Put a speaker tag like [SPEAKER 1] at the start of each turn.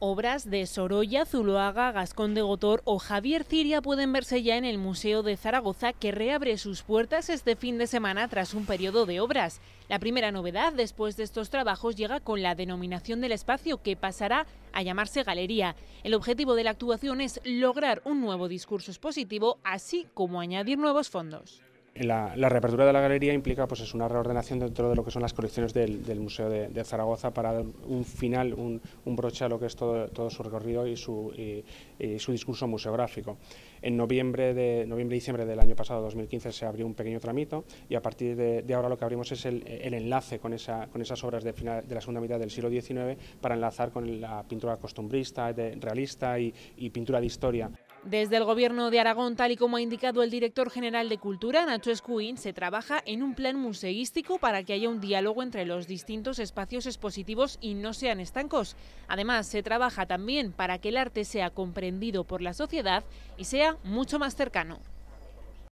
[SPEAKER 1] Obras de Sorolla, Zuloaga, Gascón de Gotor o Javier Ciria pueden verse ya en el Museo de
[SPEAKER 2] Zaragoza que reabre sus puertas este fin de semana tras un periodo de obras. La primera novedad después de estos trabajos llega con la denominación del espacio que pasará a llamarse galería. El objetivo de la actuación es lograr un nuevo discurso expositivo así como añadir nuevos fondos.
[SPEAKER 3] La, reapertura de la galería implica pues, es una reordenación dentro de lo que son las colecciones del, Museo de, Zaragoza para dar un final, un, broche a lo que es todo, su recorrido y su, discurso museográfico. En noviembre de noviembre diciembre del año pasado, 2015, se abrió un pequeño tramito y a partir de, ahora lo que abrimos es el, enlace con, esas obras de, final, de la segunda mitad del siglo XIX para enlazar con la pintura costumbrista, de, realista y pintura de historia.
[SPEAKER 2] Desde el Gobierno de Aragón, tal y como ha indicado el director general de Cultura, Nacho Escuín, se trabaja en un plan museístico para que haya un diálogo entre los distintos espacios expositivos y no sean estancos. Además, se trabaja también
[SPEAKER 1] para que el arte sea comprendido por la sociedad y sea mucho más cercano.